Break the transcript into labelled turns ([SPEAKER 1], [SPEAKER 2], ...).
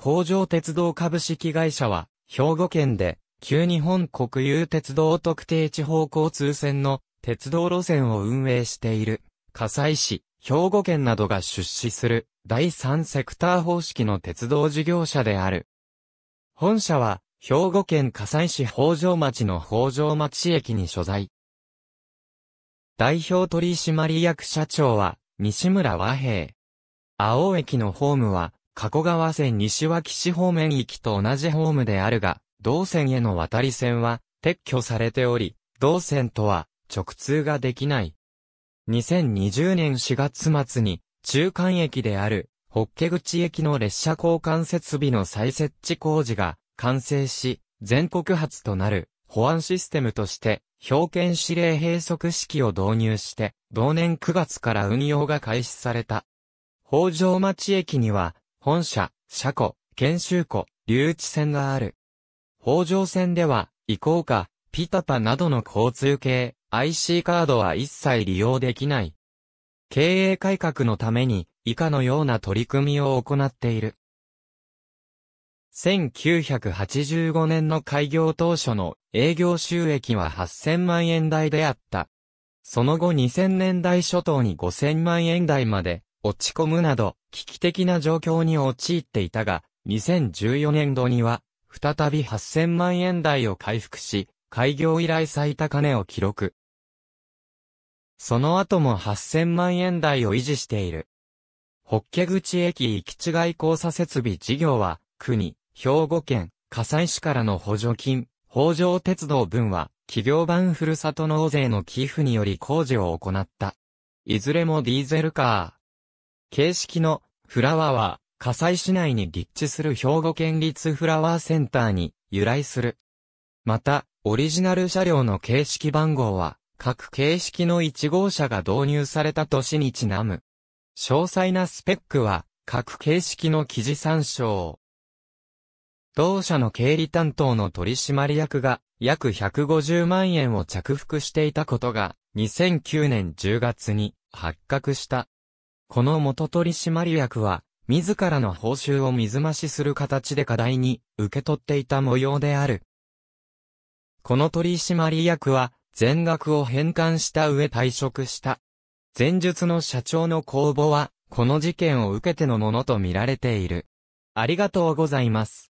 [SPEAKER 1] 北条鉄道株式会社は、兵庫県で、旧日本国有鉄道特定地方交通線の鉄道路線を運営している、加西市、兵庫県などが出資する第三セクター方式の鉄道事業者である。本社は、兵庫県加西市北条町の北条町駅に所在。代表取締役社長は、西村和平。青駅のホームは、加古川線西脇市方面行きと同じホームであるが、同線への渡り線は撤去されており、同線とは直通ができない。2020年4月末に中間駅であるホッケ口駅の列車交換設備の再設置工事が完成し、全国初となる保安システムとして表券指令閉塞式を導入して、同年9月から運用が開始された。北条町駅には、本社、車庫、研修庫、留置線がある。北条線では、移行か、ピタパなどの交通系、IC カードは一切利用できない。経営改革のために、以下のような取り組みを行っている。1985年の開業当初の営業収益は8000万円台であった。その後2000年代初頭に5000万円台まで落ち込むなど、危機的な状況に陥っていたが、2014年度には、再び8000万円台を回復し、開業以来最高値を記録。その後も8000万円台を維持している。ホッケ口駅行き違い交差設備事業は、国、兵庫県、加西市からの補助金、北条鉄道分は、企業版ふるさと納税の寄付により工事を行った。いずれもディーゼルカー。形式のフラワーは、火災市内に立地する兵庫県立フラワーセンターに由来する。また、オリジナル車両の形式番号は、各形式の1号車が導入された年にちなむ。詳細なスペックは、各形式の記事参照。同社の経理担当の取締役が約150万円を着服していたことが2009年10月に発覚した。この元取締役は、自らの報酬を水増しする形で課題に受け取っていた模様である。この取締役は、全額を返還した上退職した。前述の社長の公募は、この事件を受けてのものとみられている。ありがとうございます。